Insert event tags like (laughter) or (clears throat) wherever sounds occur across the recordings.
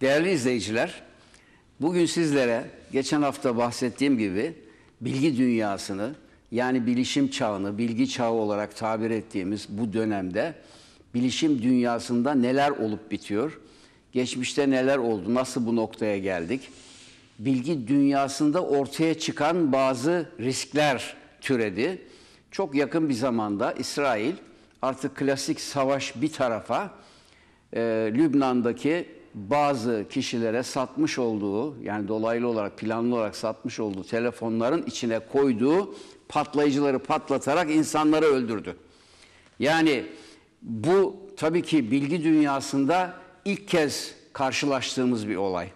Değerli izleyiciler, bugün sizlere geçen hafta bahsettiğim gibi bilgi dünyasını yani bilişim çağını, bilgi çağı olarak tabir ettiğimiz bu dönemde bilişim dünyasında neler olup bitiyor, geçmişte neler oldu, nasıl bu noktaya geldik, bilgi dünyasında ortaya çıkan bazı riskler türedi. Çok yakın bir zamanda İsrail artık klasik savaş bir tarafa, e, Lübnan'daki bazı kişilere satmış olduğu yani dolaylı olarak planlı olarak satmış olduğu telefonların içine koyduğu patlayıcıları patlatarak insanları öldürdü. Yani bu tabii ki bilgi dünyasında ilk kez karşılaştığımız bir olay.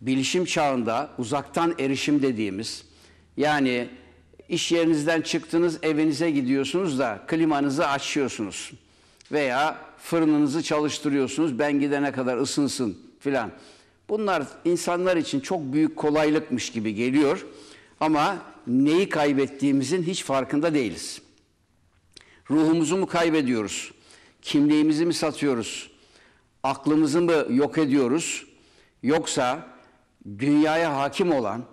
Bilişim çağında uzaktan erişim dediğimiz yani iş yerinizden çıktınız evinize gidiyorsunuz da klimanızı açıyorsunuz veya fırınınızı çalıştırıyorsunuz ben gidene kadar ısınsın filan. Bunlar insanlar için çok büyük kolaylıkmış gibi geliyor ama neyi kaybettiğimizin hiç farkında değiliz. Ruhumuzu mu kaybediyoruz? Kimliğimizi mi satıyoruz? Aklımızı mı yok ediyoruz? Yoksa dünyaya hakim olan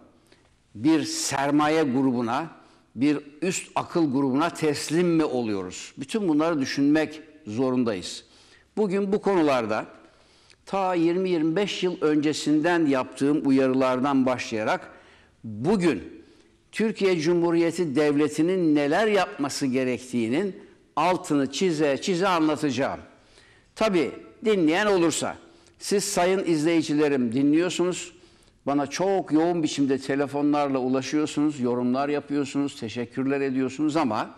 bir sermaye grubuna, bir üst akıl grubuna teslim mi oluyoruz? Bütün bunları düşünmek zorundayız. Bugün bu konularda ta 20-25 yıl öncesinden yaptığım uyarılardan başlayarak bugün Türkiye Cumhuriyeti Devleti'nin neler yapması gerektiğinin altını çize çize anlatacağım. Tabi dinleyen olursa siz sayın izleyicilerim dinliyorsunuz. Bana çok yoğun biçimde telefonlarla ulaşıyorsunuz, yorumlar yapıyorsunuz, teşekkürler ediyorsunuz ama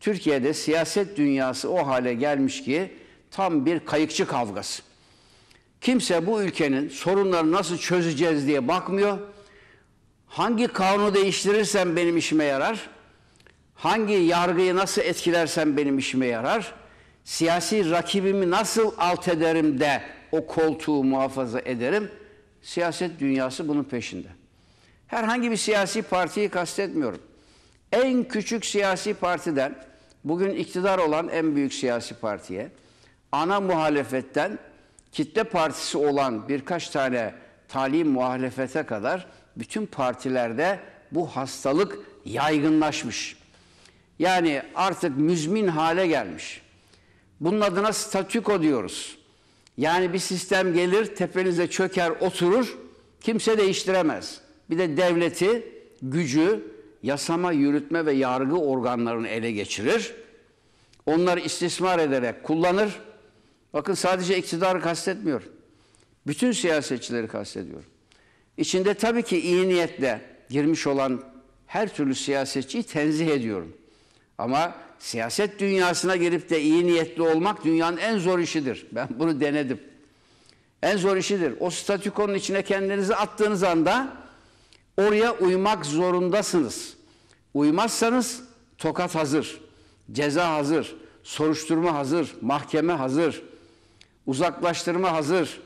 Türkiye'de siyaset dünyası o hale gelmiş ki tam bir kayıkçı kavgası. Kimse bu ülkenin sorunları nasıl çözeceğiz diye bakmıyor. Hangi kanunu değiştirirsem benim işime yarar. Hangi yargıyı nasıl etkilersem benim işime yarar. Siyasi rakibimi nasıl alt ederim de o koltuğu muhafaza ederim. Siyaset dünyası bunun peşinde. Herhangi bir siyasi partiyi kastetmiyorum en küçük siyasi partiden bugün iktidar olan en büyük siyasi partiye, ana muhalefetten kitle partisi olan birkaç tane talim muhalefete kadar bütün partilerde bu hastalık yaygınlaşmış. Yani artık müzmin hale gelmiş. Bunun adına statüko diyoruz. Yani bir sistem gelir, tepenize çöker, oturur, kimse değiştiremez. Bir de devleti, gücü, yasama, yürütme ve yargı organlarını ele geçirir. Onları istismar ederek kullanır. Bakın sadece iktidarı kastetmiyor. Bütün siyasetçileri kastediyor. İçinde tabii ki iyi niyetle girmiş olan her türlü siyasetçiyi tenzih ediyorum. Ama siyaset dünyasına girip de iyi niyetli olmak dünyanın en zor işidir. Ben bunu denedim. En zor işidir. O statükonun içine kendinizi attığınız anda Oraya uymak zorundasınız. Uymazsanız tokat hazır, ceza hazır, soruşturma hazır, mahkeme hazır, uzaklaştırma hazır.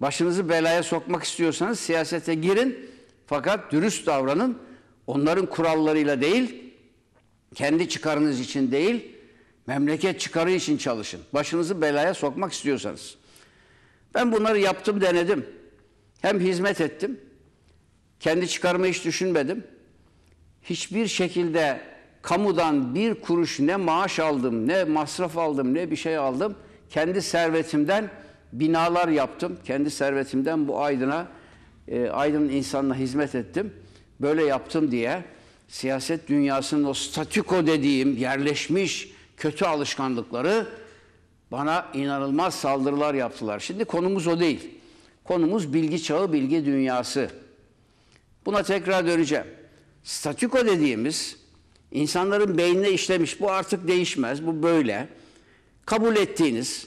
Başınızı belaya sokmak istiyorsanız siyasete girin fakat dürüst davranın. Onların kurallarıyla değil, kendi çıkarınız için değil, memleket çıkarı için çalışın. Başınızı belaya sokmak istiyorsanız. Ben bunları yaptım, denedim. Hem hizmet ettim, kendi çıkarımı hiç düşünmedim. Hiçbir şekilde kamudan bir kuruş ne maaş aldım, ne masraf aldım, ne bir şey aldım. Kendi servetimden binalar yaptım. Kendi servetimden bu Aydın'a, e, Aydın'ın insanına hizmet ettim. Böyle yaptım diye siyaset dünyasının o statüko dediğim yerleşmiş kötü alışkanlıkları bana inanılmaz saldırılar yaptılar. Şimdi konumuz o değil. Konumuz bilgi çağı, bilgi dünyası. Buna tekrar döneceğim. Statüko dediğimiz insanların beynine işlemiş bu artık değişmez bu böyle. Kabul ettiğiniz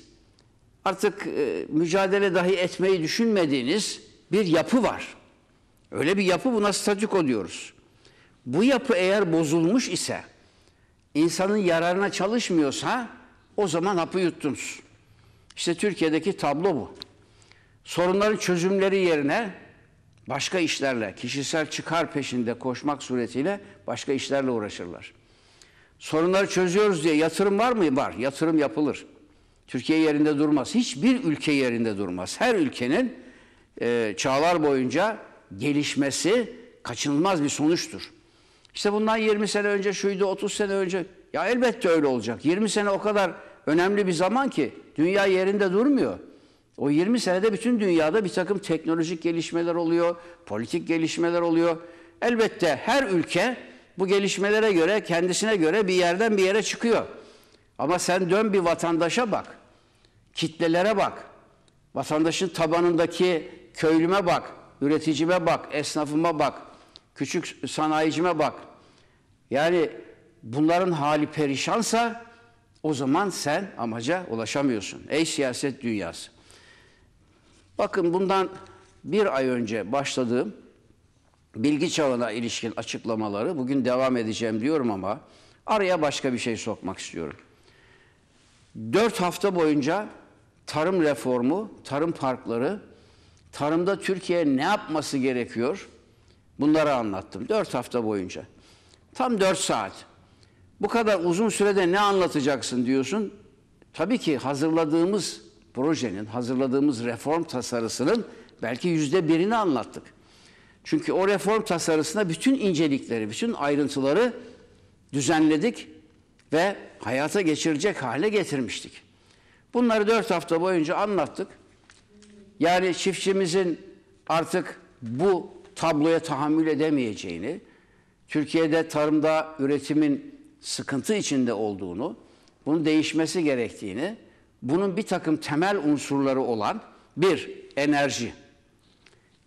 artık e, mücadele dahi etmeyi düşünmediğiniz bir yapı var. Öyle bir yapı buna statüko diyoruz. Bu yapı eğer bozulmuş ise insanın yararına çalışmıyorsa o zaman hapı yuttunuz. İşte Türkiye'deki tablo bu. Sorunların çözümleri yerine başka işlerle, kişisel çıkar peşinde koşmak suretiyle başka işlerle uğraşırlar. Sorunları çözüyoruz diye yatırım var mı? Var. Yatırım yapılır. Türkiye yerinde durmaz. Hiçbir ülke yerinde durmaz. Her ülkenin e, çağlar boyunca gelişmesi kaçınılmaz bir sonuçtur. İşte bundan 20 sene önce şuydu, 30 sene önce. Ya elbette öyle olacak. 20 sene o kadar önemli bir zaman ki dünya yerinde durmuyor. O 20 senede bütün dünyada bir takım teknolojik gelişmeler oluyor, politik gelişmeler oluyor. Elbette her ülke bu gelişmelere göre, kendisine göre bir yerden bir yere çıkıyor. Ama sen dön bir vatandaşa bak, kitlelere bak, vatandaşın tabanındaki köylüme bak, üreticime bak, esnafıma bak, küçük sanayicime bak. Yani bunların hali perişansa o zaman sen amaca ulaşamıyorsun. Ey siyaset dünyası. Bakın bundan bir ay önce başladığım bilgi çağına ilişkin açıklamaları bugün devam edeceğim diyorum ama araya başka bir şey sokmak istiyorum. Dört hafta boyunca tarım reformu, tarım parkları, tarımda Türkiye ne yapması gerekiyor bunları anlattım. Dört hafta boyunca. Tam dört saat. Bu kadar uzun sürede ne anlatacaksın diyorsun. Tabii ki hazırladığımız projenin, hazırladığımız reform tasarısının belki yüzde birini anlattık. Çünkü o reform tasarısına bütün incelikleri, bütün ayrıntıları düzenledik ve hayata geçirecek hale getirmiştik. Bunları dört hafta boyunca anlattık. Yani çiftçimizin artık bu tabloya tahammül edemeyeceğini, Türkiye'de tarımda üretimin sıkıntı içinde olduğunu, bunun değişmesi gerektiğini, bunun bir takım temel unsurları olan bir enerji,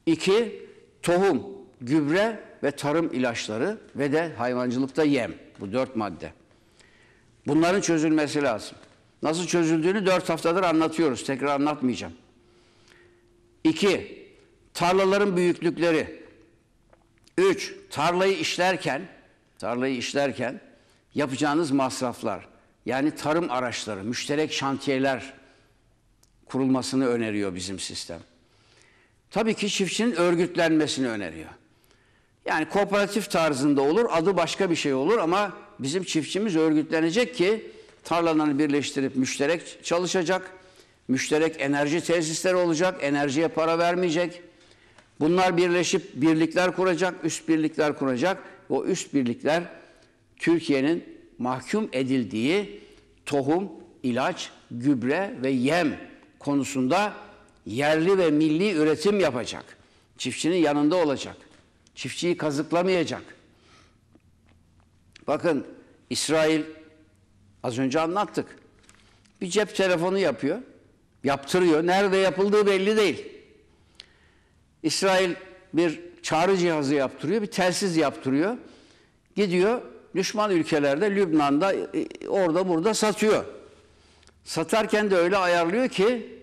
iki tohum, gübre ve tarım ilaçları ve de hayvancılıkta yem. Bu dört madde. Bunların çözülmesi lazım. Nasıl çözüldüğünü dört haftadır anlatıyoruz. Tekrar anlatmayacağım. İki, tarlaların büyüklükleri. Üç, tarlayı işlerken, tarlayı işlerken yapacağınız masraflar yani tarım araçları, müşterek şantiyeler kurulmasını öneriyor bizim sistem. Tabii ki çiftçinin örgütlenmesini öneriyor. Yani kooperatif tarzında olur, adı başka bir şey olur ama bizim çiftçimiz örgütlenecek ki tarlalarını birleştirip müşterek çalışacak, müşterek enerji tesisleri olacak, enerjiye para vermeyecek. Bunlar birleşip birlikler kuracak, üst birlikler kuracak. O üst birlikler Türkiye'nin mahkum edildiği tohum, ilaç, gübre ve yem konusunda yerli ve milli üretim yapacak. Çiftçinin yanında olacak. Çiftçiyi kazıklamayacak. Bakın İsrail az önce anlattık. Bir cep telefonu yapıyor. Yaptırıyor. Nerede yapıldığı belli değil. İsrail bir çağrı cihazı yaptırıyor, bir telsiz yaptırıyor. Gidiyor düşman ülkelerde Lübnan'da e, e, orada burada satıyor. Satarken de öyle ayarlıyor ki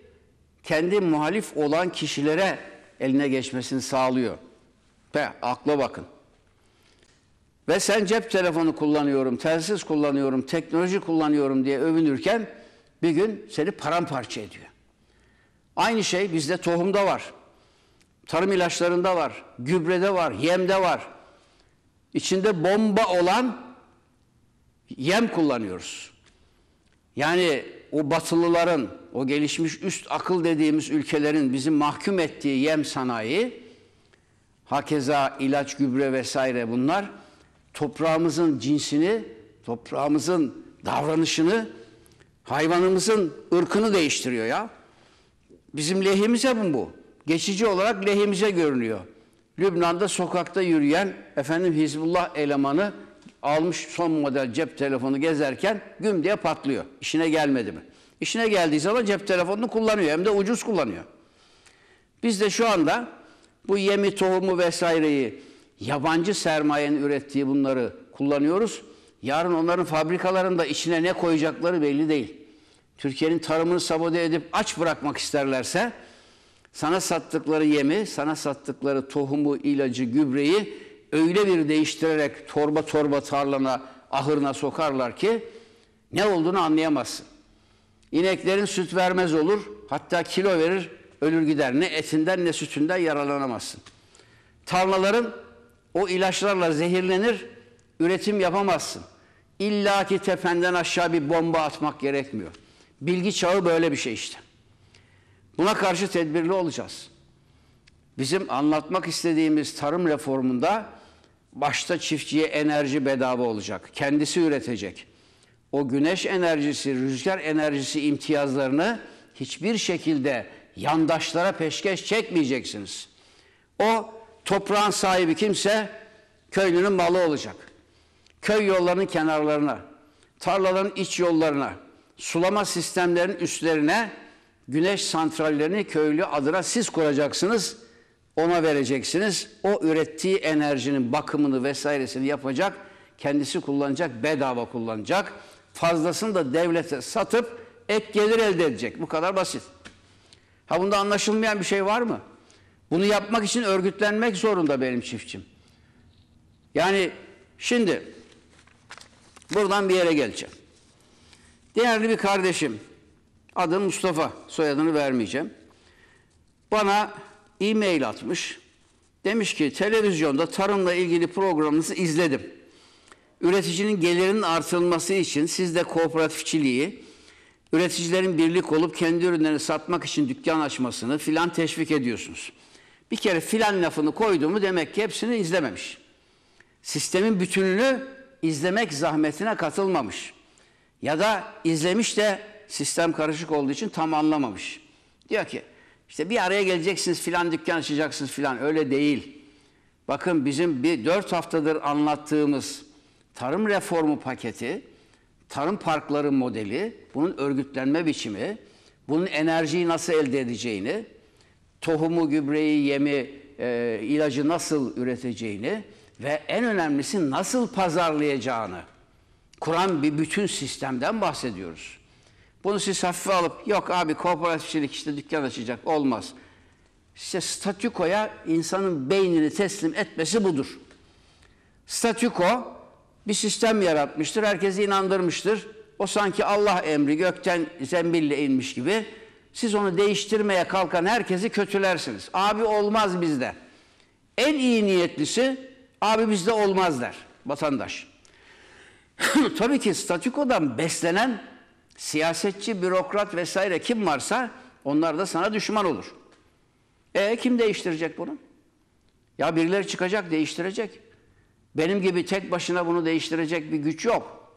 kendi muhalif olan kişilere eline geçmesini sağlıyor. Pe, akla bakın. Ve sen cep telefonu kullanıyorum, telsiz kullanıyorum, teknoloji kullanıyorum diye övünürken bir gün seni paramparça ediyor. Aynı şey bizde tohumda var. Tarım ilaçlarında var, gübrede var, yemde var içinde bomba olan yem kullanıyoruz. Yani o batılıların, o gelişmiş üst akıl dediğimiz ülkelerin bizi mahkum ettiği yem sanayi, hakeza ilaç, gübre vesaire bunlar toprağımızın cinsini, toprağımızın davranışını, hayvanımızın ırkını değiştiriyor ya. Bizim lehimize bu. Geçici olarak lehimize görünüyor. Lübnan'da sokakta yürüyen efendim Hizbullah elemanı almış son model cep telefonu gezerken güm diye patlıyor. İşine gelmedi mi? İşine geldiği zaman cep telefonunu kullanıyor. Hem de ucuz kullanıyor. Biz de şu anda bu yemi, tohumu vesaireyi yabancı sermayenin ürettiği bunları kullanıyoruz. Yarın onların fabrikalarında içine ne koyacakları belli değil. Türkiye'nin tarımını sabote edip aç bırakmak isterlerse sana sattıkları yemi, sana sattıkları tohumu, ilacı, gübreyi öyle bir değiştirerek torba torba tarlana, ahırına sokarlar ki ne olduğunu anlayamazsın. İneklerin süt vermez olur, hatta kilo verir, ölür gider. Ne etinden ne sütünden yaralanamazsın. Tarlaların o ilaçlarla zehirlenir, üretim yapamazsın. İlla ki tependen aşağı bir bomba atmak gerekmiyor. Bilgi çağı böyle bir şey işte. Buna karşı tedbirli olacağız. Bizim anlatmak istediğimiz tarım reformunda başta çiftçiye enerji bedava olacak. Kendisi üretecek. O güneş enerjisi, rüzgar enerjisi imtiyazlarını hiçbir şekilde yandaşlara peşkeş çekmeyeceksiniz. O toprağın sahibi kimse köylünün malı olacak. Köy yollarının kenarlarına, tarlaların iç yollarına, sulama sistemlerinin üstlerine güneş santrallerini köylü adına siz kuracaksınız, ona vereceksiniz. O ürettiği enerjinin bakımını vesairesini yapacak, kendisi kullanacak, bedava kullanacak. Fazlasını da devlete satıp ek gelir elde edecek. Bu kadar basit. Ha bunda anlaşılmayan bir şey var mı? Bunu yapmak için örgütlenmek zorunda benim çiftçim. Yani şimdi buradan bir yere geleceğim. Değerli bir kardeşim Adı Mustafa, soyadını vermeyeceğim. Bana e-mail atmış. Demiş ki televizyonda tarımla ilgili programınızı izledim. Üreticinin gelirinin artırılması için siz de kooperatifçiliği, üreticilerin birlik olup kendi ürünlerini satmak için dükkan açmasını filan teşvik ediyorsunuz. Bir kere filan lafını koyduğumu demek ki hepsini izlememiş. Sistemin bütününü izlemek zahmetine katılmamış. Ya da izlemiş de sistem karışık olduğu için tam anlamamış. Diyor ki işte bir araya geleceksiniz filan dükkan açacaksınız filan öyle değil. Bakın bizim bir dört haftadır anlattığımız tarım reformu paketi, tarım parkları modeli, bunun örgütlenme biçimi, bunun enerjiyi nasıl elde edeceğini, tohumu, gübreyi, yemi, e, ilacı nasıl üreteceğini ve en önemlisi nasıl pazarlayacağını kuran bir bütün sistemden bahsediyoruz. Bunu siz hafife alıp yok abi kooperatifçilik işte dükkan açacak olmaz. İşte statükoya insanın beynini teslim etmesi budur. Statüko bir sistem yaratmıştır, herkesi inandırmıştır. O sanki Allah emri gökten zembille inmiş gibi. Siz onu değiştirmeye kalkan herkesi kötülersiniz. Abi olmaz bizde. En iyi niyetlisi abi bizde olmaz der vatandaş. (clears throat) Tabii ki statükodan beslenen siyasetçi, bürokrat vesaire kim varsa onlar da sana düşman olur. E kim değiştirecek bunu? Ya birileri çıkacak, değiştirecek. Benim gibi tek başına bunu değiştirecek bir güç yok.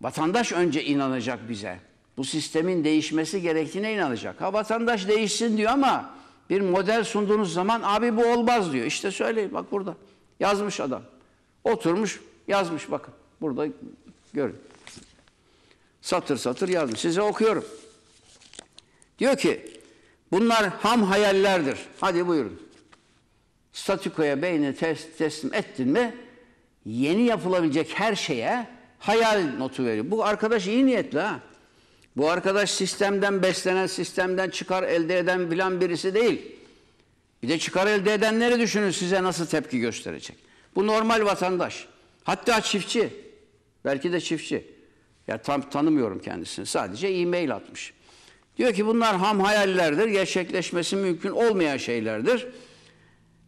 Vatandaş önce inanacak bize. Bu sistemin değişmesi gerektiğine inanacak. Ha vatandaş değişsin diyor ama bir model sunduğunuz zaman abi bu olmaz diyor. İşte söyleyin bak burada. Yazmış adam. Oturmuş yazmış bakın. Burada görün satır satır yazdım. Size okuyorum. Diyor ki bunlar ham hayallerdir. Hadi buyurun. Statükoya beyni teslim ettin mi yeni yapılabilecek her şeye hayal notu veriyor. Bu arkadaş iyi niyetli ha. Bu arkadaş sistemden beslenen, sistemden çıkar elde eden bilen birisi değil. Bir de çıkar elde edenleri düşünün size nasıl tepki gösterecek. Bu normal vatandaş. Hatta çiftçi. Belki de çiftçi. Yani tam tanımıyorum kendisini. Sadece e-mail atmış. Diyor ki bunlar ham hayallerdir. Gerçekleşmesi mümkün olmayan şeylerdir.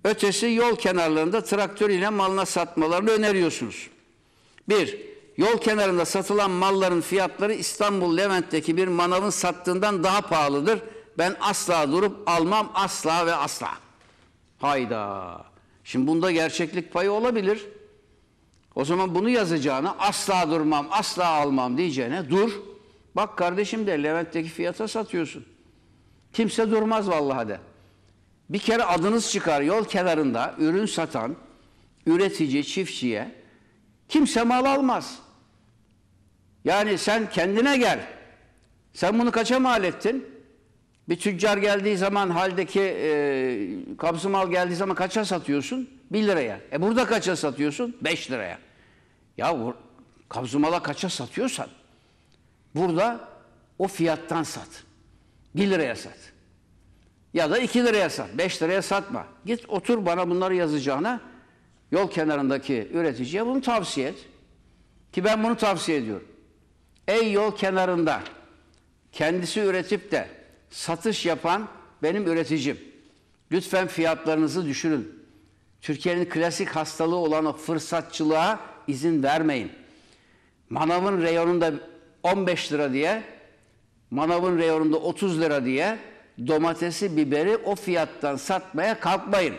Ötesi yol kenarlarında traktör ile malına satmalarını öneriyorsunuz. Bir, yol kenarında satılan malların fiyatları İstanbul Levent'teki bir manavın sattığından daha pahalıdır. Ben asla durup almam asla ve asla. Hayda. Şimdi bunda gerçeklik payı olabilir. O zaman bunu yazacağına asla durmam, asla almam diyeceğine dur. Bak kardeşim de Levent'teki fiyata satıyorsun. Kimse durmaz vallahi de. Bir kere adınız çıkar yol kenarında ürün satan üretici, çiftçiye kimse mal almaz. Yani sen kendine gel. Sen bunu kaça mal ettin? Bir tüccar geldiği zaman haldeki e, kabzı mal geldiği zaman kaça satıyorsun? 1 liraya. E burada kaça satıyorsun? 5 liraya. Ya bu kabzumala kaça satıyorsan burada o fiyattan sat. 1 liraya sat. Ya da 2 liraya sat. 5 liraya satma. Git otur bana bunları yazacağına yol kenarındaki üreticiye bunu tavsiye et. Ki ben bunu tavsiye ediyorum. Ey yol kenarında kendisi üretip de satış yapan benim üreticim. Lütfen fiyatlarınızı düşürün. Türkiye'nin klasik hastalığı olan o fırsatçılığa izin vermeyin. Manavın reyonunda 15 lira diye, manavın reyonunda 30 lira diye domatesi, biberi o fiyattan satmaya kalkmayın.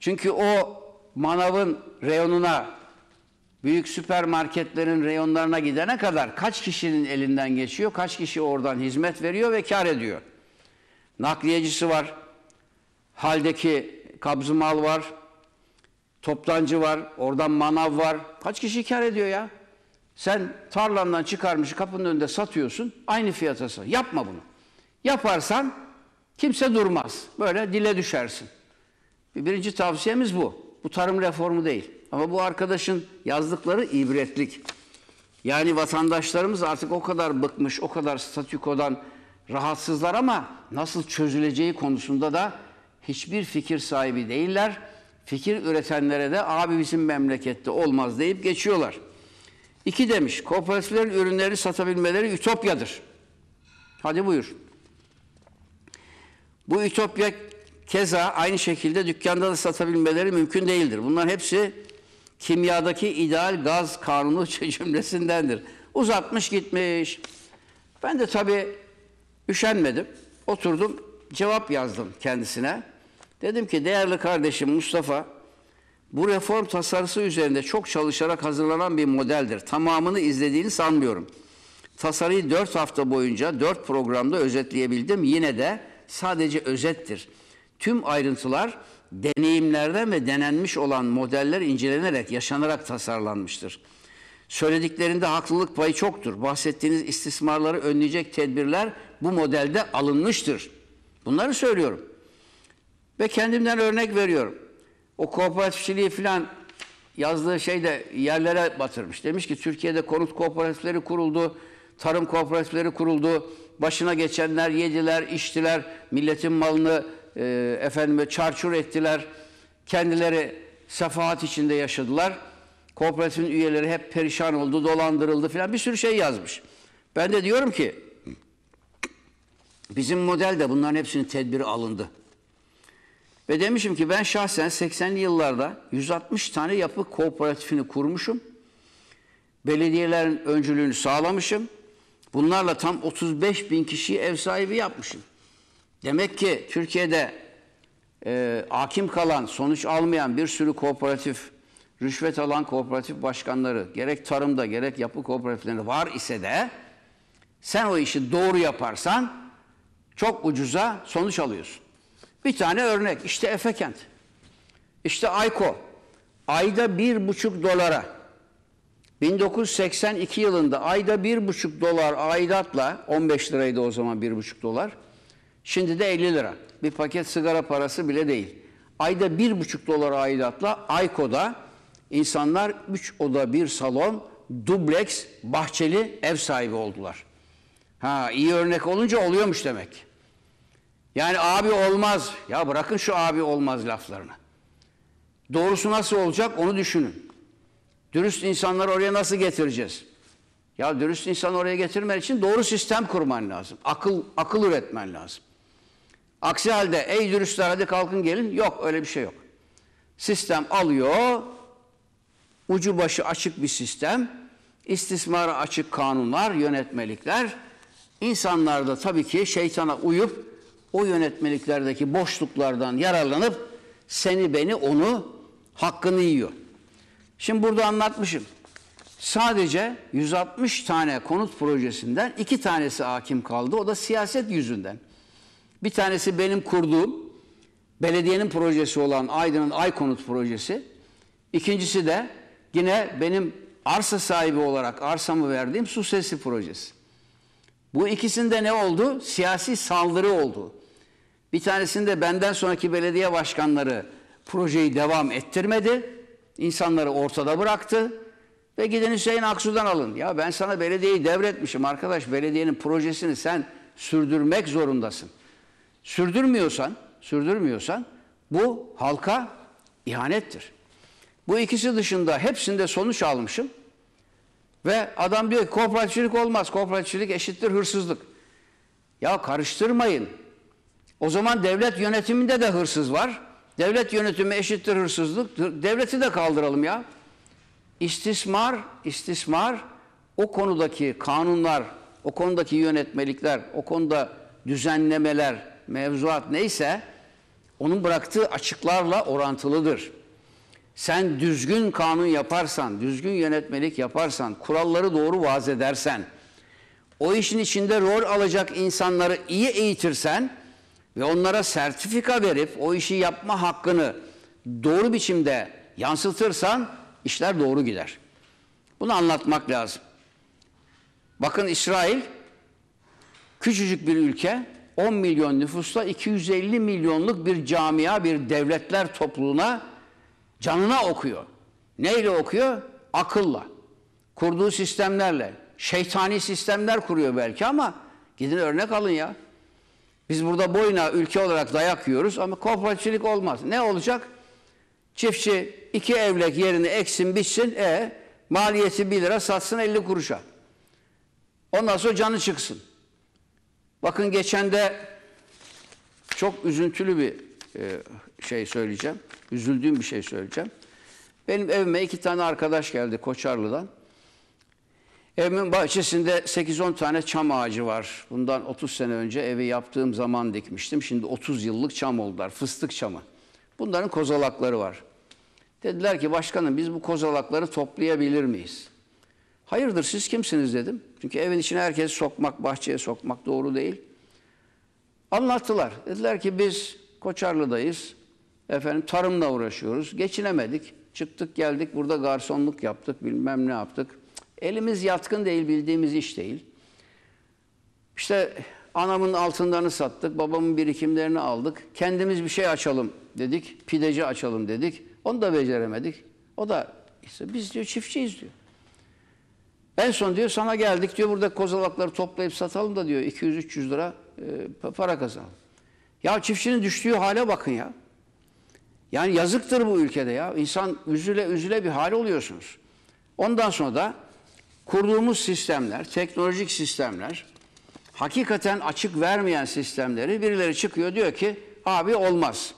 Çünkü o manavın reyonuna, büyük süpermarketlerin reyonlarına gidene kadar kaç kişinin elinden geçiyor, kaç kişi oradan hizmet veriyor ve kar ediyor. Nakliyecisi var, haldeki kabzı mal var, toptancı var, oradan manav var. Kaç kişi kar ediyor ya? Sen tarlandan çıkarmış kapının önünde satıyorsun, aynı fiyata sat. Yapma bunu. Yaparsan kimse durmaz. Böyle dile düşersin. Birinci tavsiyemiz bu. Bu tarım reformu değil. Ama bu arkadaşın yazdıkları ibretlik. Yani vatandaşlarımız artık o kadar bıkmış, o kadar statükodan rahatsızlar ama nasıl çözüleceği konusunda da hiçbir fikir sahibi değiller. Fikir üretenlere de abi bizim memlekette olmaz deyip geçiyorlar. İki demiş, kooperatiflerin ürünlerini satabilmeleri ütopyadır. Hadi buyur. Bu ütopya keza aynı şekilde dükkanda da satabilmeleri mümkün değildir. Bunlar hepsi kimyadaki ideal gaz kanunu (laughs) cümlesindendir. Uzatmış gitmiş. Ben de tabii üşenmedim. Oturdum cevap yazdım kendisine. Dedim ki değerli kardeşim Mustafa bu reform tasarısı üzerinde çok çalışarak hazırlanan bir modeldir. Tamamını izlediğini sanmıyorum. Tasarıyı dört hafta boyunca dört programda özetleyebildim. Yine de sadece özettir. Tüm ayrıntılar deneyimlerden ve denenmiş olan modeller incelenerek, yaşanarak tasarlanmıştır. Söylediklerinde haklılık payı çoktur. Bahsettiğiniz istismarları önleyecek tedbirler bu modelde alınmıştır.'' Bunları söylüyorum. Ve kendimden örnek veriyorum. O kooperatifçiliği filan yazdığı şeyde yerlere batırmış. Demiş ki Türkiye'de konut kooperatifleri kuruldu, tarım kooperatifleri kuruldu. Başına geçenler yediler, içtiler, milletin malını e, efendime çarçur ettiler. Kendileri sefahat içinde yaşadılar. Kooperatifin üyeleri hep perişan oldu, dolandırıldı filan bir sürü şey yazmış. Ben de diyorum ki Bizim model de bunların hepsinin tedbiri alındı. Ve demişim ki ben şahsen 80'li yıllarda 160 tane yapı kooperatifini kurmuşum. Belediyelerin öncülüğünü sağlamışım. Bunlarla tam 35 bin kişiyi ev sahibi yapmışım. Demek ki Türkiye'de e, hakim kalan, sonuç almayan bir sürü kooperatif, rüşvet alan kooperatif başkanları, gerek tarımda gerek yapı kooperatiflerinde var ise de sen o işi doğru yaparsan çok ucuza sonuç alıyorsun. Bir tane örnek işte Efekent, işte Ayko ayda bir buçuk dolara 1982 yılında ayda bir buçuk dolar aidatla 15 liraydı o zaman bir buçuk dolar şimdi de 50 lira bir paket sigara parası bile değil. Ayda bir buçuk dolar aidatla Ayko'da insanlar üç oda bir salon dubleks bahçeli ev sahibi oldular. Ha iyi örnek olunca oluyormuş demek. Yani abi olmaz. Ya bırakın şu abi olmaz laflarını. Doğrusu nasıl olacak onu düşünün. Dürüst insanları oraya nasıl getireceğiz? Ya dürüst insan oraya getirmen için doğru sistem kurman lazım. Akıl akıl üretmen lazım. Aksi halde ey dürüstler hadi kalkın gelin. Yok öyle bir şey yok. Sistem alıyor. Ucu başı açık bir sistem. istismara açık kanunlar, yönetmelikler. İnsanlar da tabii ki şeytana uyup o yönetmeliklerdeki boşluklardan yararlanıp seni beni onu hakkını yiyor. Şimdi burada anlatmışım. Sadece 160 tane konut projesinden iki tanesi hakim kaldı. O da siyaset yüzünden. Bir tanesi benim kurduğum belediyenin projesi olan Aydın'ın Ay Konut projesi. İkincisi de yine benim arsa sahibi olarak arsamı verdiğim su sesi projesi. Bu ikisinde ne oldu? Siyasi saldırı oldu. Bir tanesinde benden sonraki belediye başkanları projeyi devam ettirmedi. İnsanları ortada bıraktı. Ve gidin Hüseyin Aksu'dan alın. Ya ben sana belediyeyi devretmişim arkadaş. Belediyenin projesini sen sürdürmek zorundasın. Sürdürmüyorsan, sürdürmüyorsan bu halka ihanettir. Bu ikisi dışında hepsinde sonuç almışım. Ve adam diyor ki kooperatifçilik olmaz. Kooperatifçilik eşittir hırsızlık. Ya karıştırmayın. O zaman devlet yönetiminde de hırsız var. Devlet yönetimi eşittir hırsızlık. Devleti de kaldıralım ya. İstismar, istismar o konudaki kanunlar, o konudaki yönetmelikler, o konuda düzenlemeler, mevzuat neyse onun bıraktığı açıklarla orantılıdır. Sen düzgün kanun yaparsan, düzgün yönetmelik yaparsan, kuralları doğru vaaz edersen, o işin içinde rol alacak insanları iyi eğitirsen, ve onlara sertifika verip o işi yapma hakkını doğru biçimde yansıtırsan işler doğru gider. Bunu anlatmak lazım. Bakın İsrail küçücük bir ülke 10 milyon nüfusla 250 milyonluk bir camia, bir devletler topluluğuna canına okuyor. Neyle okuyor? Akılla. Kurduğu sistemlerle. Şeytani sistemler kuruyor belki ama gidin örnek alın ya. Biz burada boyuna ülke olarak dayak yiyoruz ama kooperatifçilik olmaz. Ne olacak? Çiftçi iki evlek yerini eksin bitsin. E maliyeti 1 lira satsın 50 kuruşa. Ondan sonra canı çıksın. Bakın geçen de çok üzüntülü bir e, şey söyleyeceğim. Üzüldüğüm bir şey söyleyeceğim. Benim evime iki tane arkadaş geldi Koçarlı'dan. Evimin bahçesinde 8-10 tane çam ağacı var. Bundan 30 sene önce evi yaptığım zaman dikmiştim. Şimdi 30 yıllık çam oldular. Fıstık çamı. Bunların kozalakları var. Dediler ki başkanım biz bu kozalakları toplayabilir miyiz? Hayırdır siz kimsiniz dedim. Çünkü evin içine herkesi sokmak, bahçeye sokmak doğru değil. Anlattılar. Dediler ki biz Koçarlı'dayız. Efendim tarımla uğraşıyoruz. Geçinemedik. Çıktık geldik burada garsonluk yaptık bilmem ne yaptık. Elimiz yatkın değil, bildiğimiz iş değil. İşte anamın altınlarını sattık, babamın birikimlerini aldık. Kendimiz bir şey açalım dedik, pideci açalım dedik. Onu da beceremedik. O da işte biz diyor çiftçiyiz diyor. En son diyor sana geldik diyor burada kozalakları toplayıp satalım da diyor 200-300 lira e, para kazanalım. Ya çiftçinin düştüğü hale bakın ya. Yani yazıktır bu ülkede ya. İnsan üzüle üzüle bir hale oluyorsunuz. Ondan sonra da kurduğumuz sistemler, teknolojik sistemler, hakikaten açık vermeyen sistemleri birileri çıkıyor diyor ki abi olmaz.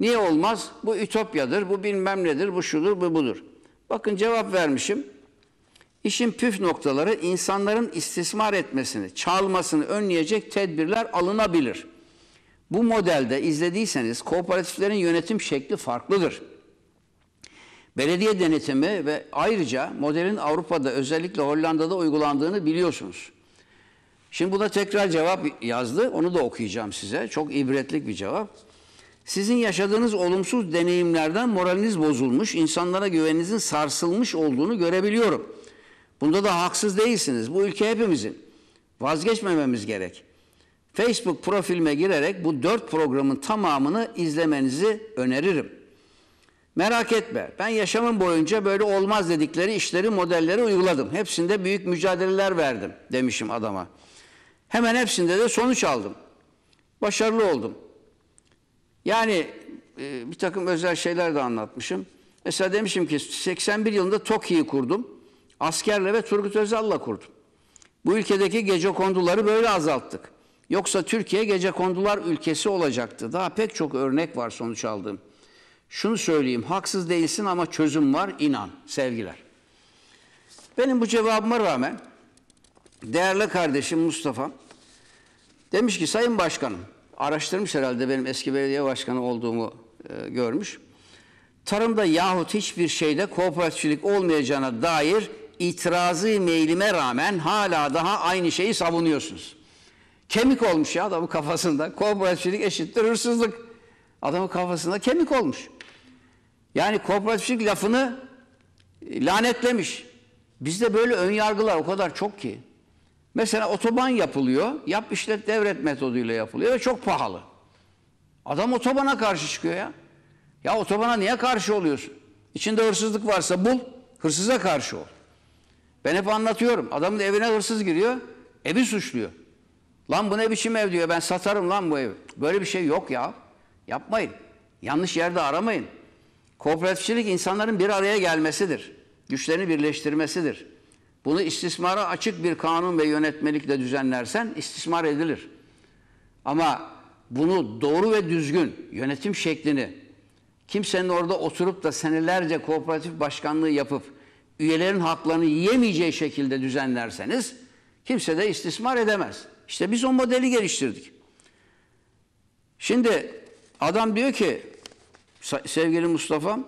Niye olmaz? Bu ütopyadır, bu bilmem nedir, bu şudur, bu budur. Bakın cevap vermişim. İşin püf noktaları insanların istismar etmesini, çalmasını önleyecek tedbirler alınabilir. Bu modelde izlediyseniz kooperatiflerin yönetim şekli farklıdır. Belediye denetimi ve ayrıca modelin Avrupa'da özellikle Hollanda'da uygulandığını biliyorsunuz. Şimdi buna tekrar cevap yazdı. Onu da okuyacağım size. Çok ibretlik bir cevap. Sizin yaşadığınız olumsuz deneyimlerden moraliniz bozulmuş, insanlara güveninizin sarsılmış olduğunu görebiliyorum. Bunda da haksız değilsiniz. Bu ülke hepimizin. Vazgeçmememiz gerek. Facebook profilime girerek bu dört programın tamamını izlemenizi öneririm.'' Merak etme ben yaşamım boyunca böyle olmaz dedikleri işleri modelleri uyguladım. Hepsinde büyük mücadeleler verdim demişim adama. Hemen hepsinde de sonuç aldım. Başarılı oldum. Yani e, bir takım özel şeyler de anlatmışım. Mesela demişim ki 81 yılında TOKİ'yi kurdum. Askerle ve Turgut Özal'la kurdum. Bu ülkedeki gece konduları böyle azalttık. Yoksa Türkiye gece kondular ülkesi olacaktı. Daha pek çok örnek var sonuç aldığım şunu söyleyeyim. Haksız değilsin ama çözüm var. inan. Sevgiler. Benim bu cevabıma rağmen değerli kardeşim Mustafa demiş ki Sayın Başkanım araştırmış herhalde benim eski belediye başkanı olduğumu e, görmüş. Tarımda yahut hiçbir şeyde kooperatifçilik olmayacağına dair itirazı meylime rağmen hala daha aynı şeyi savunuyorsunuz. Kemik olmuş ya adamın kafasında. Kooperatifçilik eşittir hırsızlık. Adamın kafasında kemik olmuş. Yani kooperatifçilik lafını e, lanetlemiş. Bizde böyle ön yargılar o kadar çok ki. Mesela otoban yapılıyor. Yap işlet devret metoduyla yapılıyor ve çok pahalı. Adam otobana karşı çıkıyor ya. Ya otobana niye karşı oluyorsun? İçinde hırsızlık varsa bul, hırsıza karşı ol. Ben hep anlatıyorum. Adamın evine hırsız giriyor, evi suçluyor. Lan bu ne biçim ev diyor, ben satarım lan bu evi. Böyle bir şey yok ya. Yapmayın. Yanlış yerde aramayın. Kooperatifçilik insanların bir araya gelmesidir. Güçlerini birleştirmesidir. Bunu istismara açık bir kanun ve yönetmelikle düzenlersen istismar edilir. Ama bunu doğru ve düzgün yönetim şeklini kimsenin orada oturup da senelerce kooperatif başkanlığı yapıp üyelerin haklarını yemeyeceği şekilde düzenlerseniz kimse de istismar edemez. İşte biz o modeli geliştirdik. Şimdi adam diyor ki sevgili Mustafa,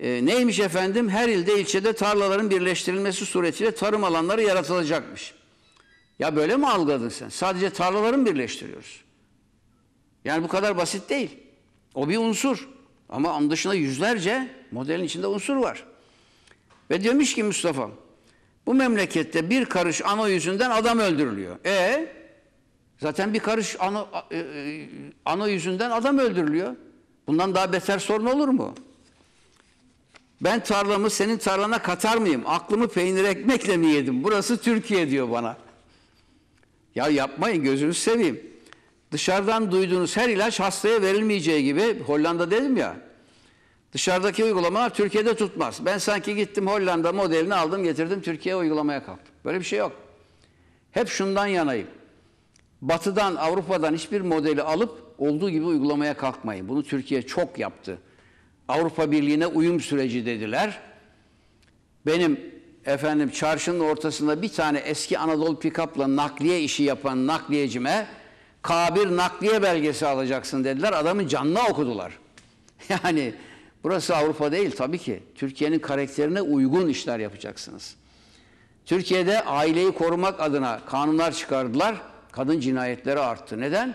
e, neymiş efendim? Her ilde ilçede tarlaların birleştirilmesi suretiyle tarım alanları yaratılacakmış. Ya böyle mi algıladın sen? Sadece tarlaların birleştiriyoruz. Yani bu kadar basit değil. O bir unsur. Ama onun dışında yüzlerce modelin içinde unsur var. Ve demiş ki Mustafa, bu memlekette bir karış ana yüzünden adam öldürülüyor. E zaten bir karış ana e, e, ana yüzünden adam öldürülüyor. Bundan daha beter sorun olur mu? Ben tarlamı senin tarlana katar mıyım? Aklımı peynir ekmekle mi yedim? Burası Türkiye diyor bana. Ya yapmayın gözünü seveyim. Dışarıdan duyduğunuz her ilaç hastaya verilmeyeceği gibi Hollanda dedim ya. Dışarıdaki uygulamalar Türkiye'de tutmaz. Ben sanki gittim Hollanda modelini aldım getirdim Türkiye'ye uygulamaya kalktım. Böyle bir şey yok. Hep şundan yanayım. Batı'dan, Avrupa'dan hiçbir modeli alıp olduğu gibi uygulamaya kalkmayın. Bunu Türkiye çok yaptı. Avrupa Birliği'ne uyum süreci dediler. Benim efendim çarşının ortasında bir tane eski Anadolu pikapla nakliye işi yapan nakliyecime K1 nakliye belgesi alacaksın dediler. Adamın canına okudular. (laughs) Yani burası Avrupa değil tabii ki. Türkiye'nin karakterine uygun işler yapacaksınız. Türkiye'de aileyi korumak adına kanunlar çıkardılar. Kadın cinayetleri arttı. Neden?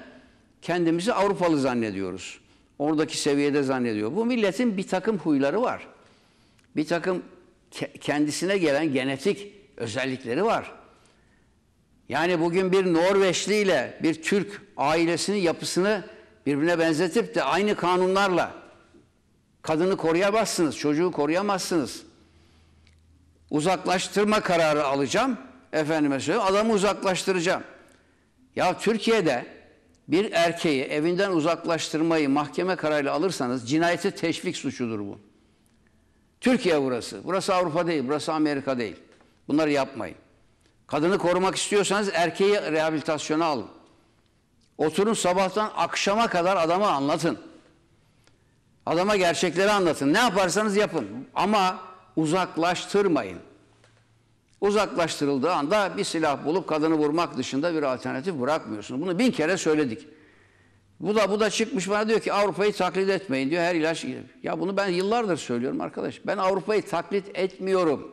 kendimizi Avrupalı zannediyoruz. Oradaki seviyede zannediyor. Bu milletin bir takım huyları var. Bir takım kendisine gelen genetik özellikleri var. Yani bugün bir Norveçli ile bir Türk ailesinin yapısını birbirine benzetip de aynı kanunlarla kadını koruyamazsınız, çocuğu koruyamazsınız. Uzaklaştırma kararı alacağım. Efendime söyleyeyim adamı uzaklaştıracağım. Ya Türkiye'de bir erkeği evinden uzaklaştırmayı mahkeme kararıyla alırsanız cinayeti teşvik suçudur bu. Türkiye burası. Burası Avrupa değil, burası Amerika değil. Bunları yapmayın. Kadını korumak istiyorsanız erkeği rehabilitasyona alın. Oturun sabahtan akşama kadar adama anlatın. Adama gerçekleri anlatın. Ne yaparsanız yapın. Ama uzaklaştırmayın. Uzaklaştırıldığı anda bir silah bulup kadını vurmak dışında bir alternatif bırakmıyorsunuz. Bunu bin kere söyledik. Bu da bu da çıkmış bana diyor ki Avrupa'yı taklit etmeyin diyor her ilaç. Ya bunu ben yıllardır söylüyorum arkadaş. Ben Avrupa'yı taklit etmiyorum.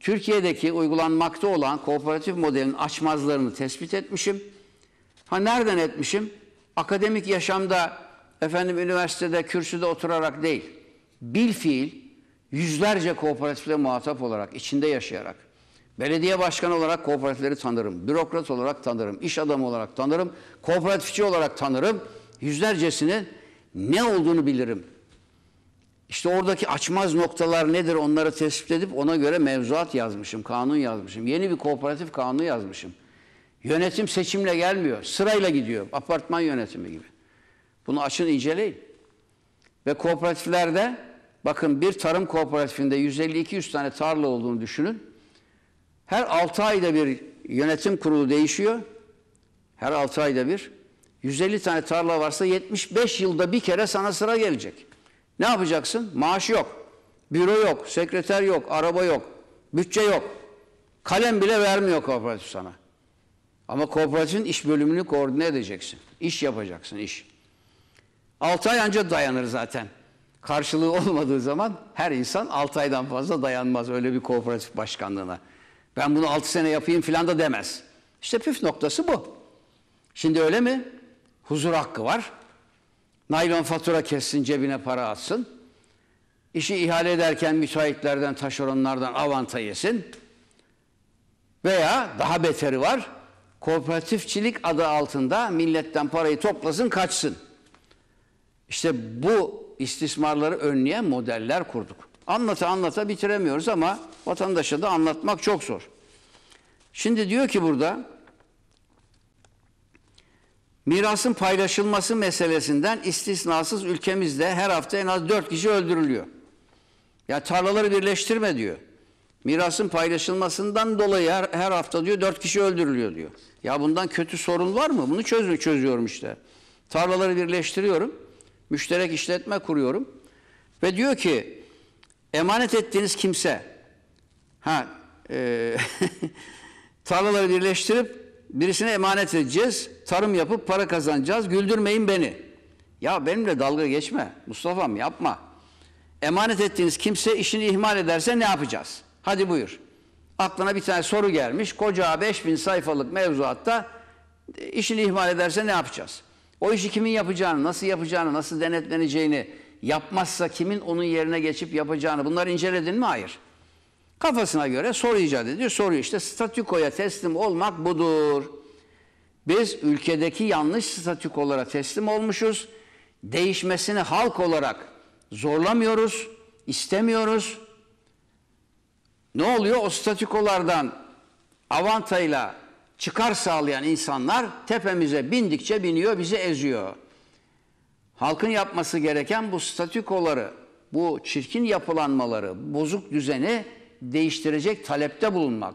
Türkiye'deki uygulanmakta olan kooperatif modelin açmazlarını tespit etmişim. Ha nereden etmişim? Akademik yaşamda efendim üniversitede kürsüde oturarak değil. Bil fiil yüzlerce kooperatifle muhatap olarak, içinde yaşayarak, belediye başkanı olarak kooperatifleri tanırım, bürokrat olarak tanırım, iş adamı olarak tanırım, kooperatifçi olarak tanırım, yüzlercesinin ne olduğunu bilirim. İşte oradaki açmaz noktalar nedir onları tespit edip ona göre mevzuat yazmışım, kanun yazmışım. Yeni bir kooperatif kanunu yazmışım. Yönetim seçimle gelmiyor, sırayla gidiyor. Apartman yönetimi gibi. Bunu açın inceleyin. Ve kooperatiflerde bakın bir tarım kooperatifinde 150-200 tane tarla olduğunu düşünün. Her 6 ayda bir yönetim kurulu değişiyor. Her 6 ayda bir. 150 tane tarla varsa 75 yılda bir kere sana sıra gelecek. Ne yapacaksın? Maaş yok. Büro yok, sekreter yok, araba yok, bütçe yok. Kalem bile vermiyor kooperatif sana. Ama kooperatifin iş bölümünü koordine edeceksin. İş yapacaksın, iş. 6 ay ancak dayanır zaten karşılığı olmadığı zaman her insan 6 aydan fazla dayanmaz öyle bir kooperatif başkanlığına. Ben bunu 6 sene yapayım filan da demez. İşte püf noktası bu. Şimdi öyle mi? Huzur hakkı var. Naylon fatura kessin, cebine para atsın. İşi ihale ederken müteahhitlerden, taşeronlardan avanta yesin. Veya daha beteri var. Kooperatifçilik adı altında milletten parayı toplasın, kaçsın. İşte bu istismarları önleyen modeller kurduk. Anlata anlata bitiremiyoruz ama vatandaşa da anlatmak çok zor. Şimdi diyor ki burada mirasın paylaşılması meselesinden istisnasız ülkemizde her hafta en az 4 kişi öldürülüyor. Ya tarlaları birleştirme diyor. Mirasın paylaşılmasından dolayı her, her hafta diyor 4 kişi öldürülüyor diyor. Ya bundan kötü sorun var mı? Bunu çözün çözüyorum işte. Tarlaları birleştiriyorum. Müşterek işletme kuruyorum. Ve diyor ki emanet ettiğiniz kimse ha e, (laughs) tarlaları birleştirip birisine emanet edeceğiz. Tarım yapıp para kazanacağız. Güldürmeyin beni. Ya benimle dalga geçme. Mustafa'm yapma. Emanet ettiğiniz kimse işini ihmal ederse ne yapacağız? Hadi buyur. Aklına bir tane soru gelmiş. Koca 5000 sayfalık mevzuatta e, işini ihmal ederse ne yapacağız? O işi kimin yapacağını, nasıl yapacağını, nasıl denetleneceğini yapmazsa kimin onun yerine geçip yapacağını bunları inceledin mi? Hayır. Kafasına göre soru icat ediyor. Soruyor işte statükoya teslim olmak budur. Biz ülkedeki yanlış statükolara teslim olmuşuz. Değişmesini halk olarak zorlamıyoruz, istemiyoruz. Ne oluyor? O statükolardan avantayla çıkar sağlayan insanlar tepemize bindikçe biniyor, bizi eziyor. Halkın yapması gereken bu statükoları, bu çirkin yapılanmaları, bozuk düzeni değiştirecek talepte bulunmak.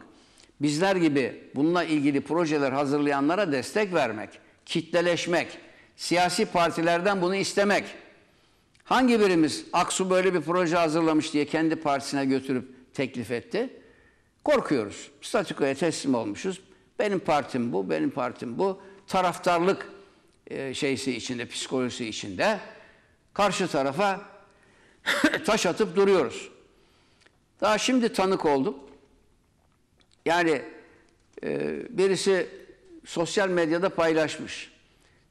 Bizler gibi bununla ilgili projeler hazırlayanlara destek vermek, kitleleşmek, siyasi partilerden bunu istemek. Hangi birimiz Aksu böyle bir proje hazırlamış diye kendi partisine götürüp teklif etti? Korkuyoruz. Statükoya teslim olmuşuz. Benim partim bu, benim partim bu. Taraftarlık e, şeysi içinde, psikolojisi içinde karşı tarafa (coughs) taş atıp duruyoruz. Daha şimdi tanık oldum. Yani e, birisi sosyal medyada paylaşmış.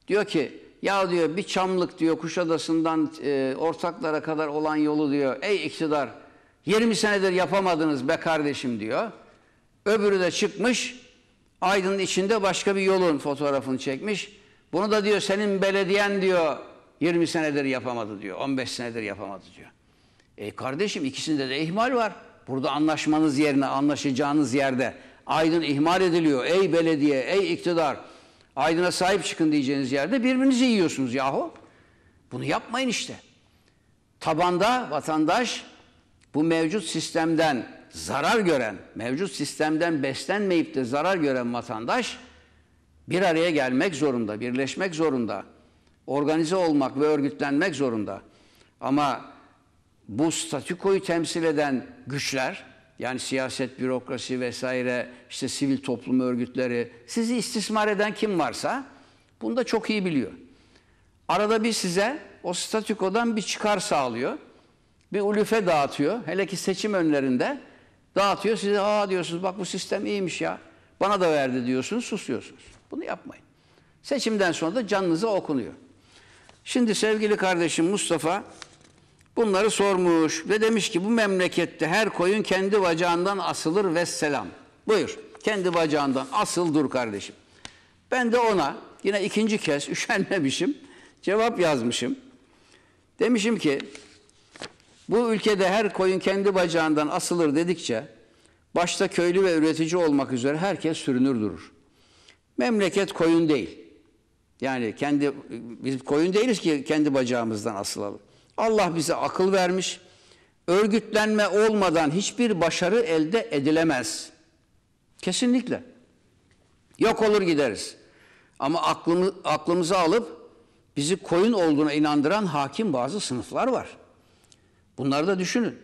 Diyor ki ya diyor bir çamlık diyor Kuşadası'ndan e, ortaklara kadar olan yolu diyor ey iktidar 20 senedir yapamadınız be kardeşim diyor. Öbürü de çıkmış Aydın'ın içinde başka bir yolun fotoğrafını çekmiş. Bunu da diyor senin belediyen diyor 20 senedir yapamadı diyor. 15 senedir yapamadı diyor. E kardeşim ikisinde de ihmal var. Burada anlaşmanız yerine anlaşacağınız yerde Aydın ihmal ediliyor. Ey belediye, ey iktidar Aydın'a sahip çıkın diyeceğiniz yerde birbirinizi yiyorsunuz yahu. Bunu yapmayın işte. Tabanda vatandaş bu mevcut sistemden zarar gören, mevcut sistemden beslenmeyip de zarar gören vatandaş bir araya gelmek zorunda, birleşmek zorunda, organize olmak ve örgütlenmek zorunda. Ama bu statükoyu temsil eden güçler, yani siyaset, bürokrasi vesaire, işte sivil toplum örgütleri, sizi istismar eden kim varsa bunu da çok iyi biliyor. Arada bir size o statükodan bir çıkar sağlıyor. Bir ulüfe dağıtıyor. Hele ki seçim önlerinde Dağıtıyor size aa diyorsunuz bak bu sistem iyiymiş ya. Bana da verdi diyorsunuz susuyorsunuz. Bunu yapmayın. Seçimden sonra da canınıza okunuyor. Şimdi sevgili kardeşim Mustafa bunları sormuş ve demiş ki bu memlekette her koyun kendi bacağından asılır ve selam. Buyur kendi bacağından asıl dur kardeşim. Ben de ona yine ikinci kez (laughs) üşenmemişim cevap yazmışım. Demişim ki bu ülkede her koyun kendi bacağından asılır dedikçe başta köylü ve üretici olmak üzere herkes sürünür durur. Memleket koyun değil. Yani kendi biz koyun değiliz ki kendi bacağımızdan asılalım. Allah bize akıl vermiş. Örgütlenme olmadan hiçbir başarı elde edilemez. Kesinlikle. Yok olur gideriz. Ama aklımı, aklımızı alıp bizi koyun olduğuna inandıran hakim bazı sınıflar var. Bunları da düşünün.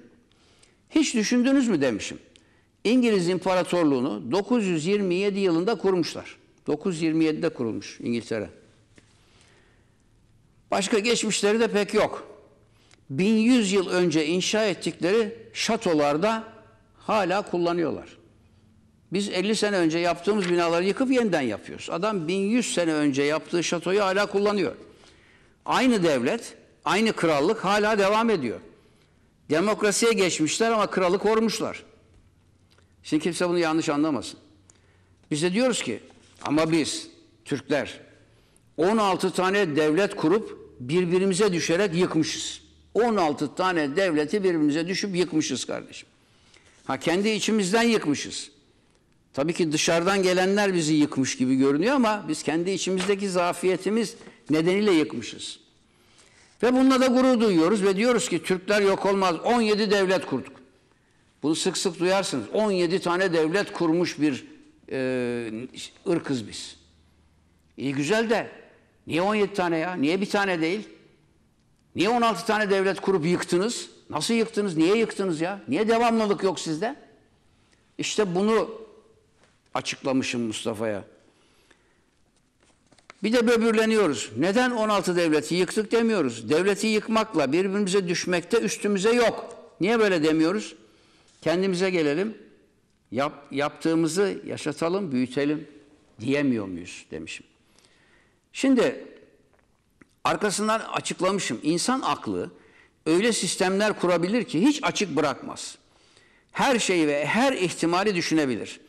Hiç düşündünüz mü demişim. İngiliz İmparatorluğunu 927 yılında kurmuşlar. 927'de kurulmuş İngiltere. Başka geçmişleri de pek yok. 1100 yıl önce inşa ettikleri şatolarda hala kullanıyorlar. Biz 50 sene önce yaptığımız binaları yıkıp yeniden yapıyoruz. Adam 1100 sene önce yaptığı şatoyu hala kullanıyor. Aynı devlet, aynı krallık hala devam ediyor. Demokrasiye geçmişler ama kralı korumuşlar. Şimdi kimse bunu yanlış anlamasın. Biz de diyoruz ki ama biz Türkler 16 tane devlet kurup birbirimize düşerek yıkmışız. 16 tane devleti birbirimize düşüp yıkmışız kardeşim. Ha kendi içimizden yıkmışız. Tabii ki dışarıdan gelenler bizi yıkmış gibi görünüyor ama biz kendi içimizdeki zafiyetimiz nedeniyle yıkmışız. Ve bununla da gurur duyuyoruz ve diyoruz ki Türkler yok olmaz. 17 devlet kurduk. Bunu sık sık duyarsınız. 17 tane devlet kurmuş bir e, ırkız biz. İyi güzel de niye 17 tane ya? Niye bir tane değil? Niye 16 tane devlet kurup yıktınız? Nasıl yıktınız? Niye yıktınız ya? Niye devamlılık yok sizde? İşte bunu açıklamışım Mustafa'ya. Bir de böbürleniyoruz. Neden 16 devleti yıktık demiyoruz. Devleti yıkmakla birbirimize düşmekte üstümüze yok. Niye böyle demiyoruz? Kendimize gelelim. Yap, yaptığımızı yaşatalım, büyütelim diyemiyor muyuz demişim. Şimdi arkasından açıklamışım. İnsan aklı öyle sistemler kurabilir ki hiç açık bırakmaz. Her şeyi ve her ihtimali düşünebilir.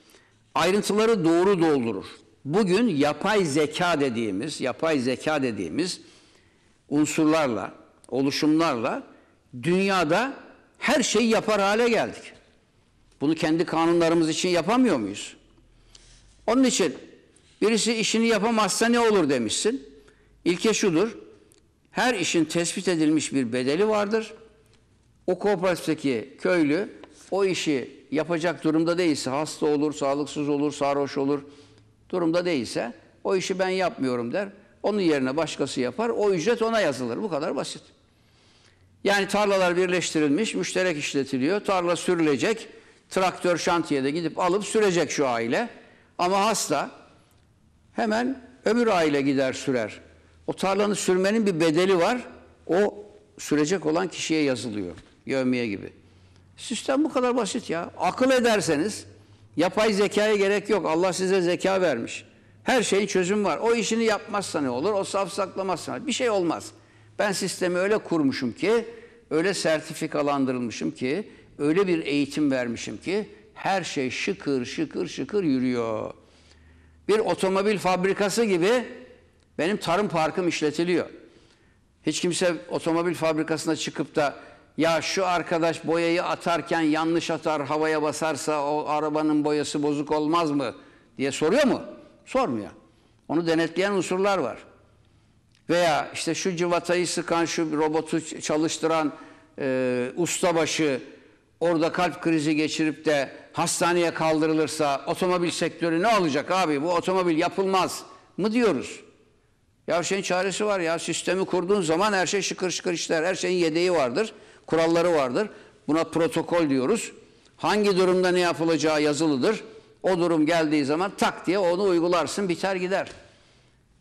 Ayrıntıları doğru doldurur bugün yapay zeka dediğimiz, yapay zeka dediğimiz unsurlarla, oluşumlarla dünyada her şeyi yapar hale geldik. Bunu kendi kanunlarımız için yapamıyor muyuz? Onun için birisi işini yapamazsa ne olur demişsin. İlke şudur. Her işin tespit edilmiş bir bedeli vardır. O kooperatifteki köylü o işi yapacak durumda değilse hasta olur, sağlıksız olur, sarhoş olur, durumda değilse o işi ben yapmıyorum der. Onun yerine başkası yapar. O ücret ona yazılır. Bu kadar basit. Yani tarlalar birleştirilmiş, müşterek işletiliyor. Tarla sürülecek. Traktör şantiyede gidip alıp sürecek şu aile. Ama hasta hemen öbür aile gider sürer. O tarlanın sürmenin bir bedeli var. O sürecek olan kişiye yazılıyor. Yövmiye gibi. Sistem bu kadar basit ya. Akıl ederseniz Yapay zekaya gerek yok. Allah size zeka vermiş. Her şeyin çözümü var. O işini yapmazsa ne olur? O saf saklamazsa bir şey olmaz. Ben sistemi öyle kurmuşum ki, öyle sertifikalandırılmışım ki, öyle bir eğitim vermişim ki her şey şıkır şıkır şıkır yürüyor. Bir otomobil fabrikası gibi benim tarım parkım işletiliyor. Hiç kimse otomobil fabrikasına çıkıp da ya şu arkadaş boyayı atarken yanlış atar havaya basarsa o arabanın boyası bozuk olmaz mı diye soruyor mu? Sormuyor. Onu denetleyen unsurlar var. Veya işte şu civatayı sıkan, şu robotu çalıştıran e, ustabaşı orada kalp krizi geçirip de hastaneye kaldırılırsa otomobil sektörü ne olacak abi bu otomobil yapılmaz mı diyoruz. Ya şeyin çaresi var ya sistemi kurduğun zaman her şey şıkır şıkır işler her şeyin yedeği vardır kuralları vardır. Buna protokol diyoruz. Hangi durumda ne yapılacağı yazılıdır. O durum geldiği zaman tak diye onu uygularsın biter gider.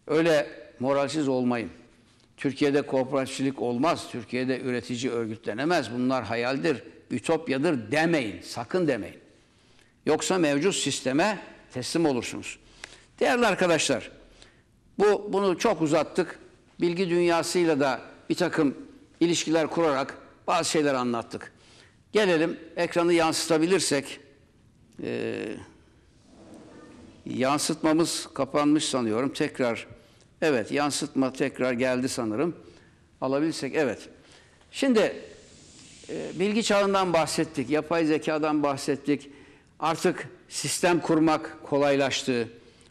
Öyle moralsiz olmayın. Türkiye'de kooperatifçilik olmaz. Türkiye'de üretici örgütlenemez. Bunlar hayaldir, ütopyadır demeyin. Sakın demeyin. Yoksa mevcut sisteme teslim olursunuz. Değerli arkadaşlar, bu bunu çok uzattık. Bilgi dünyasıyla da bir takım ilişkiler kurarak bazı şeyler anlattık. Gelelim ekranı yansıtabilirsek. E, yansıtmamız kapanmış sanıyorum. Tekrar evet yansıtma tekrar geldi sanırım. alabilirsek evet. Şimdi e, bilgi çağından bahsettik. Yapay zekadan bahsettik. Artık sistem kurmak kolaylaştı.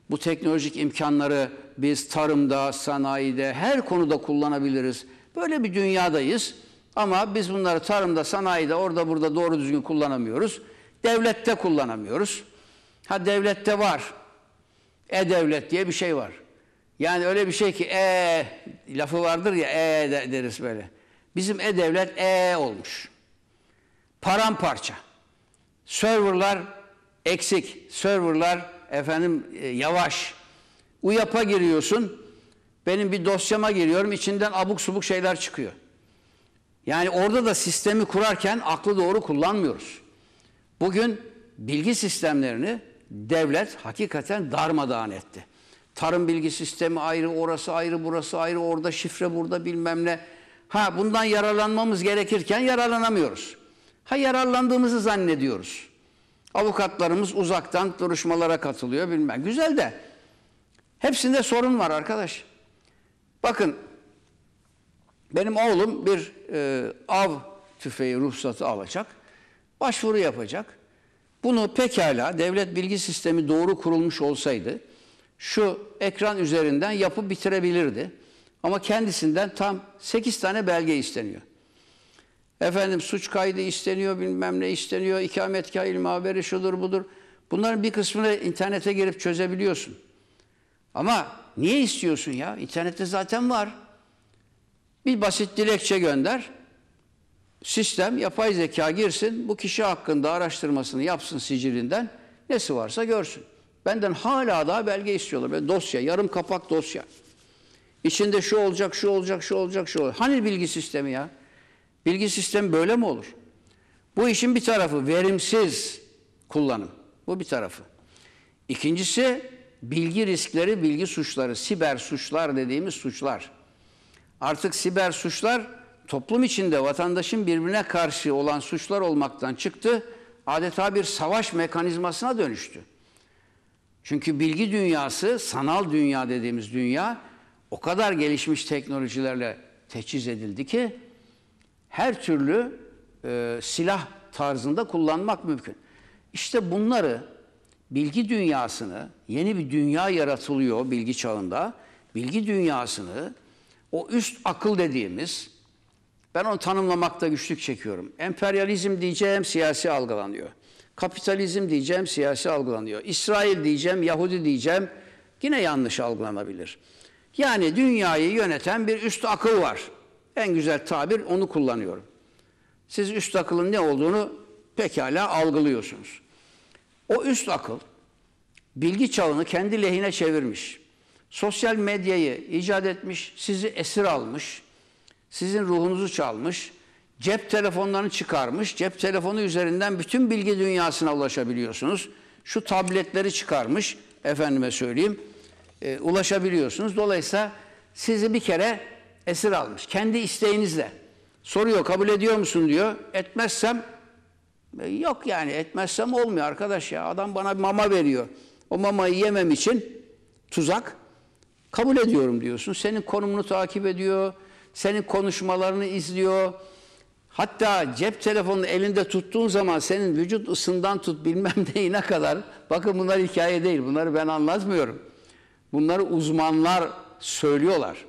Bu teknolojik imkanları biz tarımda, sanayide, her konuda kullanabiliriz. Böyle bir dünyadayız. Ama biz bunları tarımda, sanayide, orada burada doğru düzgün kullanamıyoruz. Devlette kullanamıyoruz. Ha devlette var. E-devlet diye bir şey var. Yani öyle bir şey ki e lafı vardır ya e deriz böyle. Bizim e-devlet e olmuş. Paramparça. Serverlar eksik. Serverlar efendim e, yavaş. UYAP'a giriyorsun. Benim bir dosyama giriyorum. İçinden abuk subuk şeyler çıkıyor. Yani orada da sistemi kurarken aklı doğru kullanmıyoruz. Bugün bilgi sistemlerini devlet hakikaten darmadağın etti. Tarım bilgi sistemi ayrı, orası ayrı, burası ayrı, orada şifre, burada bilmem ne. Ha bundan yararlanmamız gerekirken yararlanamıyoruz. Ha yararlandığımızı zannediyoruz. Avukatlarımız uzaktan duruşmalara katılıyor bilmem. Güzel de hepsinde sorun var arkadaş. Bakın benim oğlum bir e, av tüfeği ruhsatı alacak, başvuru yapacak. Bunu pekala devlet bilgi sistemi doğru kurulmuş olsaydı şu ekran üzerinden yapıp bitirebilirdi. Ama kendisinden tam 8 tane belge isteniyor. Efendim suç kaydı isteniyor, bilmem ne isteniyor, ikametgah ilmi haberi şudur budur. Bunların bir kısmını internete girip çözebiliyorsun. Ama niye istiyorsun ya? İnternette zaten var. Bir basit dilekçe gönder. Sistem yapay zeka girsin, bu kişi hakkında araştırmasını yapsın sicilinden. Nesi varsa görsün. Benden hala daha belge istiyorlar. Böyle dosya, yarım kapak dosya. İçinde şu olacak, şu olacak, şu olacak, şu olacak. Hani bilgi sistemi ya? Bilgi sistemi böyle mi olur? Bu işin bir tarafı verimsiz kullanım. Bu bir tarafı. İkincisi bilgi riskleri, bilgi suçları, siber suçlar dediğimiz suçlar. Artık siber suçlar toplum içinde vatandaşın birbirine karşı olan suçlar olmaktan çıktı. Adeta bir savaş mekanizmasına dönüştü. Çünkü bilgi dünyası, sanal dünya dediğimiz dünya o kadar gelişmiş teknolojilerle teçhiz edildi ki her türlü e, silah tarzında kullanmak mümkün. İşte bunları bilgi dünyasını, yeni bir dünya yaratılıyor bilgi çağında. Bilgi dünyasını o üst akıl dediğimiz, ben onu tanımlamakta güçlük çekiyorum. Emperyalizm diyeceğim siyasi algılanıyor. Kapitalizm diyeceğim siyasi algılanıyor. İsrail diyeceğim, Yahudi diyeceğim yine yanlış algılanabilir. Yani dünyayı yöneten bir üst akıl var. En güzel tabir onu kullanıyorum. Siz üst akılın ne olduğunu pekala algılıyorsunuz. O üst akıl bilgi çağını kendi lehine çevirmiş sosyal medyayı icat etmiş, sizi esir almış, sizin ruhunuzu çalmış, cep telefonlarını çıkarmış, cep telefonu üzerinden bütün bilgi dünyasına ulaşabiliyorsunuz. Şu tabletleri çıkarmış, efendime söyleyeyim, e, ulaşabiliyorsunuz. Dolayısıyla sizi bir kere esir almış. Kendi isteğinizle. Soruyor, kabul ediyor musun diyor. Etmezsem, e, yok yani etmezsem olmuyor arkadaş ya. Adam bana mama veriyor. O mamayı yemem için tuzak. Kabul ediyorum diyorsun. Senin konumunu takip ediyor. Senin konuşmalarını izliyor. Hatta cep telefonunu elinde tuttuğun zaman senin vücut ısından tut bilmem (laughs) neyine kadar. Bakın bunlar hikaye değil. Bunları ben anlatmıyorum. Bunları uzmanlar söylüyorlar.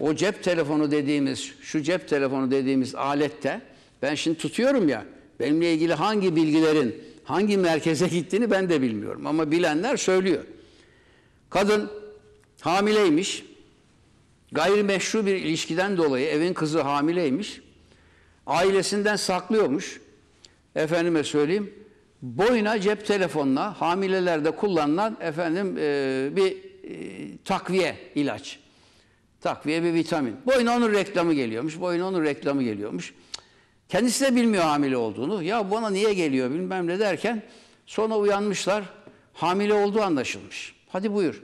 O cep telefonu dediğimiz, şu cep telefonu dediğimiz alette ben şimdi tutuyorum ya. Benimle ilgili hangi bilgilerin hangi merkeze gittiğini ben de bilmiyorum ama bilenler söylüyor. Kadın Hamileymiş. Gayrimeşru bir ilişkiden dolayı evin kızı hamileymiş. Ailesinden saklıyormuş. Efendime söyleyeyim. Boyuna cep telefonla hamilelerde kullanılan efendim e, bir e, takviye ilaç. Takviye bir vitamin. Boyuna onun reklamı geliyormuş. Boyuna onun reklamı geliyormuş. Kendisi de bilmiyor hamile olduğunu. Ya bana niye geliyor bilmem ne derken sonra uyanmışlar. Hamile olduğu anlaşılmış. Hadi buyur.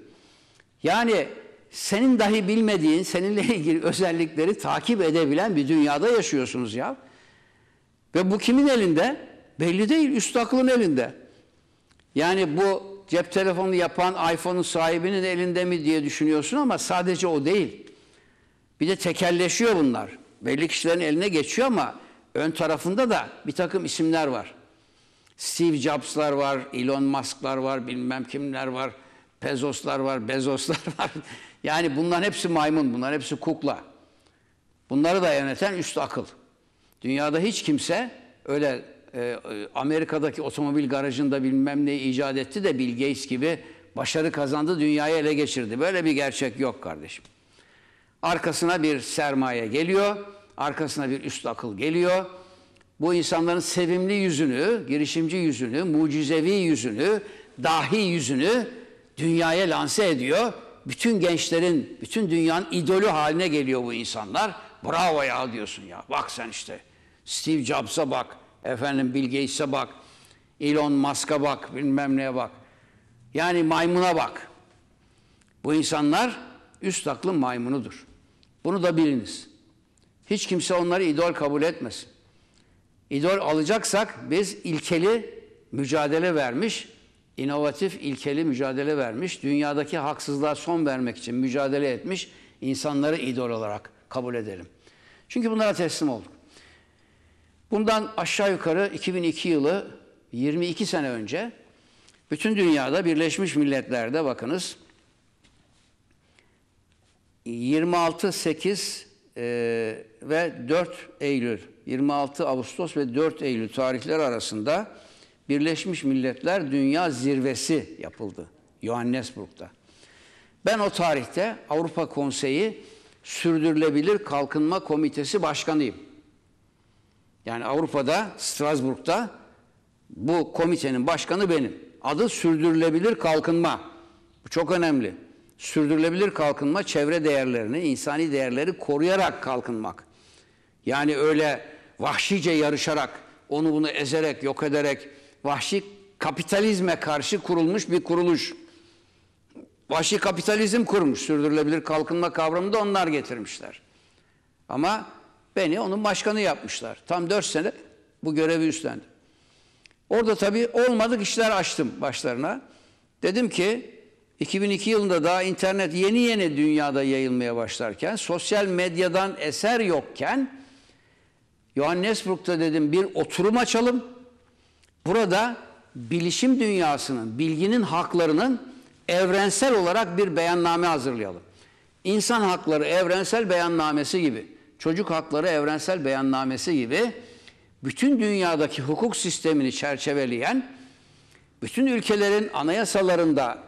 Yani senin dahi bilmediğin, seninle ilgili özellikleri takip edebilen bir dünyada yaşıyorsunuz ya. Ve bu kimin elinde? Belli değil, üst aklın elinde. Yani bu cep telefonu yapan iPhone'un sahibinin elinde mi diye düşünüyorsun ama sadece o değil. Bir de tekelleşiyor bunlar. Belli kişilerin eline geçiyor ama ön tarafında da bir takım isimler var. Steve Jobs'lar var, Elon Musk'lar var, bilmem kimler var. Pezoslar var, Bezoslar (laughs) var. yani bunların hepsi maymun, bunların hepsi kukla. Bunları da yöneten üst akıl. Dünyada hiç kimse öyle e, e, Amerika'daki otomobil garajında bilmem ne icat etti de Bill Gates gibi başarı kazandı, dünyayı ele geçirdi. Böyle bir gerçek yok kardeşim. Arkasına bir sermaye geliyor, arkasına bir üst akıl geliyor. Bu insanların sevimli yüzünü, girişimci yüzünü, mucizevi yüzünü, dahi yüzünü dünyaya lanse ediyor. Bütün gençlerin, bütün dünyanın idolü haline geliyor bu insanlar. Bravo ya diyorsun ya. Bak sen işte. Steve Jobs'a bak. Efendim Bill Gates'e bak. Elon Musk'a bak. Bilmem neye bak. Yani maymuna bak. Bu insanlar üst aklın maymunudur. Bunu da biliniz. Hiç kimse onları idol kabul etmesin. İdol alacaksak biz ilkeli mücadele vermiş, inovatif ilkeli mücadele vermiş, dünyadaki haksızlığa son vermek için mücadele etmiş insanları idol olarak kabul edelim. Çünkü bunlara teslim olduk. Bundan aşağı yukarı 2002 yılı 22 sene önce bütün dünyada Birleşmiş Milletler'de bakınız 26-8 e, ve 4 Eylül, 26 Ağustos ve 4 Eylül tarihleri arasında Birleşmiş Milletler Dünya Zirvesi yapıldı Johannesburg'da. Ben o tarihte Avrupa Konseyi Sürdürülebilir Kalkınma Komitesi Başkanıyım. Yani Avrupa'da, Strasbourg'da bu komitenin başkanı benim. Adı Sürdürülebilir Kalkınma. Bu çok önemli. Sürdürülebilir kalkınma çevre değerlerini, insani değerleri koruyarak kalkınmak. Yani öyle vahşice yarışarak, onu bunu ezerek, yok ederek vahşi kapitalizme karşı kurulmuş bir kuruluş. Vahşi kapitalizm kurmuş. Sürdürülebilir kalkınma kavramını da onlar getirmişler. Ama beni onun başkanı yapmışlar. Tam dört sene bu görevi üstlendim. Orada tabii olmadık işler açtım başlarına. Dedim ki 2002 yılında daha internet yeni yeni dünyada yayılmaya başlarken, sosyal medyadan eser yokken Johannesburg'da dedim bir oturum açalım. Burada bilişim dünyasının, bilginin haklarının evrensel olarak bir beyanname hazırlayalım. İnsan hakları evrensel beyannamesi gibi, çocuk hakları evrensel beyannamesi gibi bütün dünyadaki hukuk sistemini çerçeveleyen, bütün ülkelerin anayasalarında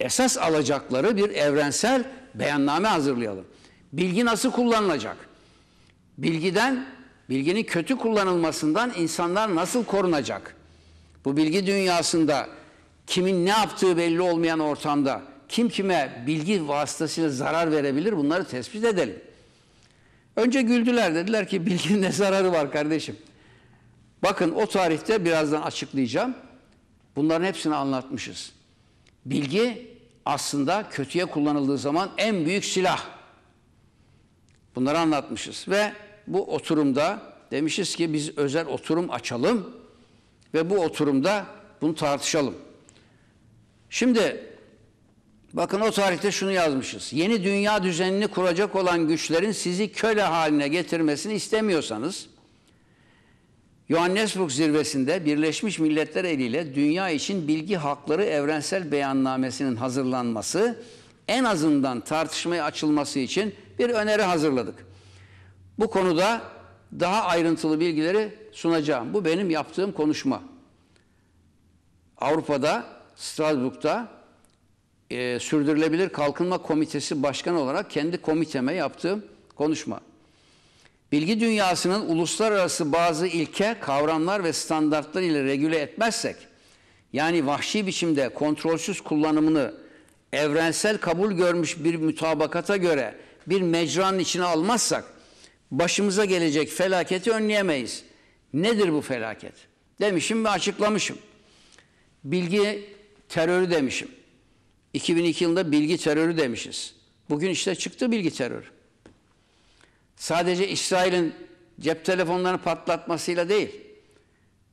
esas alacakları bir evrensel beyanname hazırlayalım. Bilgi nasıl kullanılacak? Bilgiden, bilginin kötü kullanılmasından insanlar nasıl korunacak? Bu bilgi dünyasında kimin ne yaptığı belli olmayan ortamda kim kime bilgi vasıtasıyla zarar verebilir bunları tespit edelim. Önce güldüler dediler ki bilginin ne zararı var kardeşim. Bakın o tarihte birazdan açıklayacağım. Bunların hepsini anlatmışız. Bilgi aslında kötüye kullanıldığı zaman en büyük silah. Bunları anlatmışız ve bu oturumda demişiz ki biz özel oturum açalım ve bu oturumda bunu tartışalım. Şimdi bakın o tarihte şunu yazmışız. Yeni dünya düzenini kuracak olan güçlerin sizi köle haline getirmesini istemiyorsanız Johannesburg zirvesinde Birleşmiş Milletler eliyle dünya için bilgi hakları evrensel beyannamesinin hazırlanması en azından tartışmaya açılması için bir öneri hazırladık. Bu konuda daha ayrıntılı bilgileri sunacağım. Bu benim yaptığım konuşma. Avrupa'da, Strasbourg'da e, Sürdürülebilir Kalkınma Komitesi Başkanı olarak kendi komiteme yaptığım konuşma. Bilgi dünyasının uluslararası bazı ilke, kavramlar ve standartlar ile regüle etmezsek, yani vahşi biçimde kontrolsüz kullanımını evrensel kabul görmüş bir mütabakata göre bir mecranın içine almazsak başımıza gelecek felaketi önleyemeyiz. Nedir bu felaket? Demişim ve açıklamışım. Bilgi terörü demişim. 2002 yılında bilgi terörü demişiz. Bugün işte çıktı bilgi terörü. Sadece İsrail'in cep telefonlarını patlatmasıyla değil.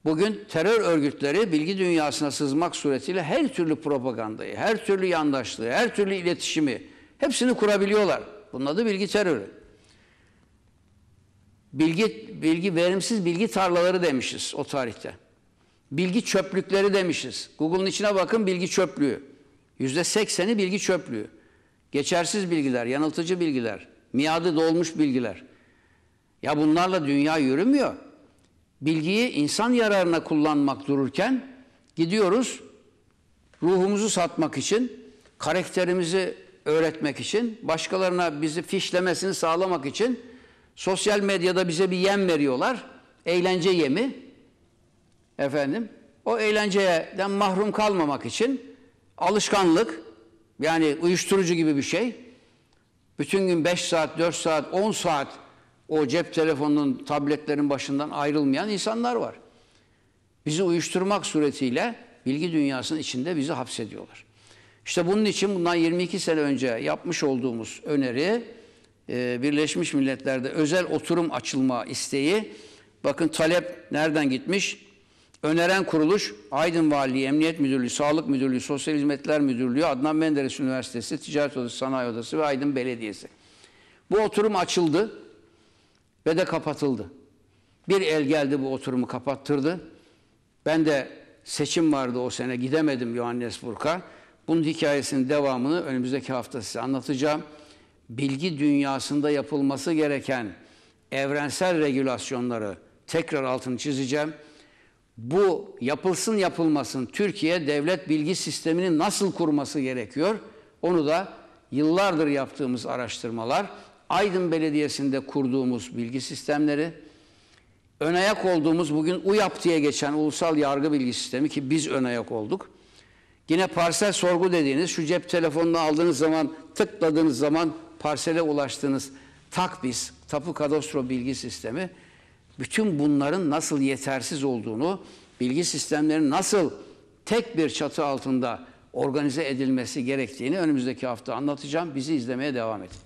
Bugün terör örgütleri bilgi dünyasına sızmak suretiyle her türlü propagandayı, her türlü yandaşlığı, her türlü iletişimi hepsini kurabiliyorlar. Bunun adı bilgi terörü. Bilgi, bilgi verimsiz bilgi tarlaları demişiz o tarihte. Bilgi çöplükleri demişiz. Google'un içine bakın bilgi çöplüğü. Yüzde sekseni bilgi çöplüğü. Geçersiz bilgiler, yanıltıcı bilgiler, miadı dolmuş bilgiler. Ya bunlarla dünya yürümüyor. Bilgiyi insan yararına kullanmak dururken gidiyoruz ruhumuzu satmak için, karakterimizi öğretmek için, başkalarına bizi fişlemesini sağlamak için Sosyal medyada bize bir yem veriyorlar. Eğlence yemi. Efendim. O eğlenceden mahrum kalmamak için alışkanlık yani uyuşturucu gibi bir şey. Bütün gün 5 saat, 4 saat, 10 saat o cep telefonunun, tabletlerin başından ayrılmayan insanlar var. Bizi uyuşturmak suretiyle bilgi dünyasının içinde bizi hapsediyorlar. İşte bunun için bundan 22 sene önce yapmış olduğumuz öneri ee, Birleşmiş Milletler'de özel oturum açılma isteği bakın talep nereden gitmiş? Öneren kuruluş Aydın Valiliği, Emniyet Müdürlüğü, Sağlık Müdürlüğü, Sosyal Hizmetler Müdürlüğü, Adnan Menderes Üniversitesi, Ticaret Odası, Sanayi Odası ve Aydın Belediyesi. Bu oturum açıldı ve de kapatıldı. Bir el geldi bu oturumu kapattırdı. Ben de seçim vardı o sene gidemedim Johannesburg'a. Bunun hikayesinin devamını önümüzdeki hafta size anlatacağım bilgi dünyasında yapılması gereken evrensel regülasyonları tekrar altını çizeceğim. Bu yapılsın yapılmasın Türkiye devlet bilgi sistemini nasıl kurması gerekiyor? Onu da yıllardır yaptığımız araştırmalar, Aydın Belediyesi'nde kurduğumuz bilgi sistemleri, önayak olduğumuz bugün UYAP diye geçen ulusal yargı bilgi sistemi ki biz önayak olduk. Yine parsel sorgu dediğiniz şu cep telefonunu aldığınız zaman tıkladığınız zaman parsele ulaştığınız takbis, tapu kadastro bilgi sistemi bütün bunların nasıl yetersiz olduğunu, bilgi sistemlerinin nasıl tek bir çatı altında organize edilmesi gerektiğini önümüzdeki hafta anlatacağım. Bizi izlemeye devam edin.